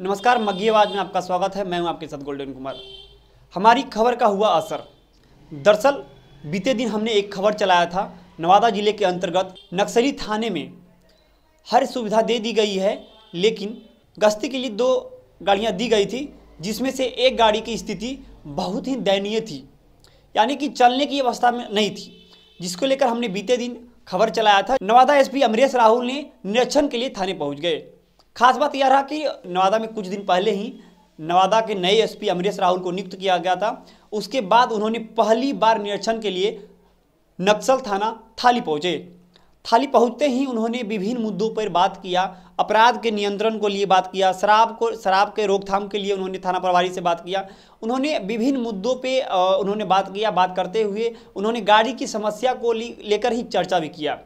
नमस्कार मगी आवाज में आपका स्वागत है मैं हूं आपके साथ गोल्डन कुमार हमारी खबर का हुआ असर दरअसल बीते दिन हमने एक खबर चलाया था नवादा जिले के अंतर्गत नक्सली थाने में हर सुविधा दे दी गई है लेकिन गश्ती के लिए दो गाड़ियां दी गई थी जिसमें से एक गाड़ी की स्थिति बहुत ही दयनीय थी यानी कि चलने की अवस्था में नहीं थी जिसको लेकर हमने बीते दिन खबर चलाया था नवादा एसपी अमरेश राहुल ने निरीक्षण के लिए थाने पहुंच गए खास बात यह रहा कि नवादा में कुछ दिन पहले ही नवादा के नए एसपी अमरेश राहुल को नियुक्त किया गया था उसके बाद उन्होंने पहली बार निरीक्षण के लिए नक्सल थाना थाली पहुंचे थाली पहुंचते ही उन्होंने विभिन्न मुद्दों पर बात किया अपराध के नियंत्रण को लिए बात किया शराब को शराब के रोकथाम के लिए उन्होंने थाना प्रभारी से बात किया उन्होंने विभिन्न मुद्दों पे उन्होंने बात किया बात करते हुए उन्होंने गाड़ी की समस्या को लेकर ही चर्चा भी किया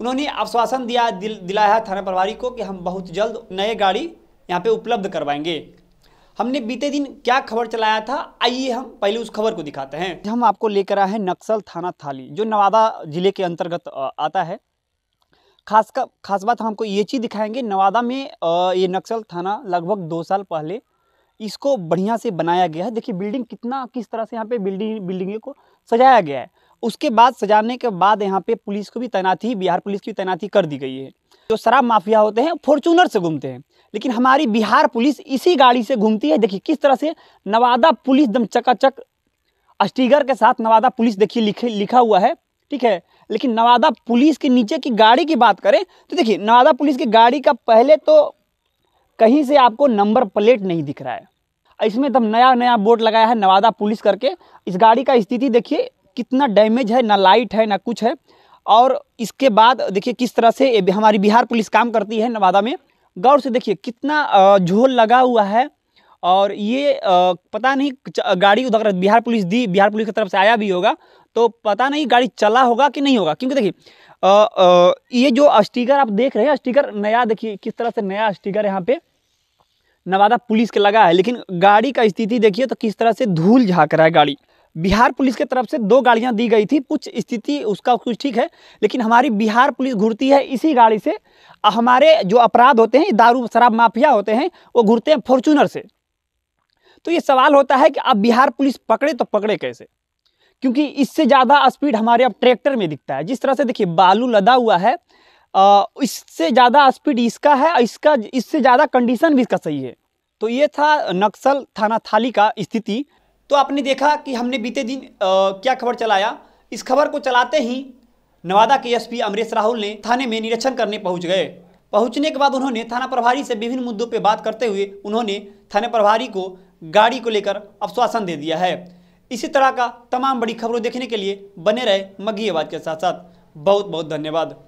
उन्होंने आश्वासन दिया दिल, दिलाया थाना प्रभारी को कि हम बहुत जल्द नए गाड़ी यहाँ पे उपलब्ध करवाएंगे हमने बीते दिन क्या खबर चलाया था आइए हम पहले उस खबर को दिखाते हैं हम आपको लेकर आए हैं नक्सल थाना थाली जो नवादा जिले के अंतर्गत आता है खास का खास बात हम हमको ये चीज़ दिखाएंगे नवादा में ये नक्सल थाना लगभग दो साल पहले इसको बढ़िया से बनाया गया है देखिए बिल्डिंग कितना किस तरह से यहाँ पे बिल्डिंग बिल्डिंगे को सजाया गया है उसके बाद सजाने के बाद यहाँ पे पुलिस को भी तैनाती बिहार पुलिस की तैनाती कर दी गई है जो शराब माफिया होते हैं फॉर्चूनर से घूमते हैं लेकिन हमारी बिहार पुलिस इसी गाड़ी से घूमती है देखिए किस तरह से नवादा पुलिस दम चकाचक स्टीकर के साथ नवादा पुलिस देखिए लिखे लिखा हुआ है ठीक है लेकिन नवादा पुलिस के नीचे की गाड़ी की बात करें तो देखिए नवादा पुलिस की गाड़ी का पहले तो कहीं से आपको नंबर प्लेट नहीं दिख रहा है इसमें एकदम तो नया नया बोर्ड लगाया है नवादा पुलिस करके इस गाड़ी का स्थिति देखिए कितना डैमेज है ना लाइट है ना कुछ है और इसके बाद देखिए किस तरह से हमारी बिहार पुलिस काम करती है नवादा में गौर से देखिए कितना झोल लगा हुआ है और ये पता नहीं गाड़ी उधर बिहार पुलिस दी बिहार पुलिस की तरफ से आया भी होगा तो पता नहीं गाड़ी चला होगा कि नहीं होगा क्योंकि देखिए ये जो स्टिकर आप देख रहे हैं स्टिकर नया देखिए किस तरह से नया स्टिकर यहाँ पे नवादा पुलिस के लगा है लेकिन गाड़ी का स्थिति देखिए तो किस तरह से धूल झाँक रहा है गाड़ी बिहार पुलिस के तरफ से दो गाड़ियां दी गई थी कुछ स्थिति उसका कुछ ठीक है लेकिन हमारी बिहार पुलिस घुरती है इसी गाड़ी से हमारे जो अपराध होते हैं दारू शराब माफिया होते हैं वो घुरते हैं फॉर्चूनर से तो ये सवाल होता है कि अब बिहार पुलिस पकड़े तो पकड़े कैसे क्योंकि इससे ज़्यादा स्पीड हमारे अब ट्रैक्टर में दिखता है जिस तरह से देखिए बालू लदा हुआ है इससे ज़्यादा स्पीड इसका है इसका इससे ज़्यादा कंडीशन भी इसका सही है तो ये था नक्सल थाना थाली का स्थिति तो आपने देखा कि हमने बीते दिन आ, क्या खबर चलाया इस खबर को चलाते ही नवादा के एसपी अमरेश राहुल ने थाने में निरीक्षण करने पहुंच गए पहुंचने के बाद उन्होंने थाना प्रभारी से विभिन्न मुद्दों पर बात करते हुए उन्होंने थाना प्रभारी को गाड़ी को लेकर आश्वासन दे दिया है इसी तरह का तमाम बड़ी खबरों देखने के लिए बने रहे मगी आवाज़ के साथ साथ बहुत बहुत धन्यवाद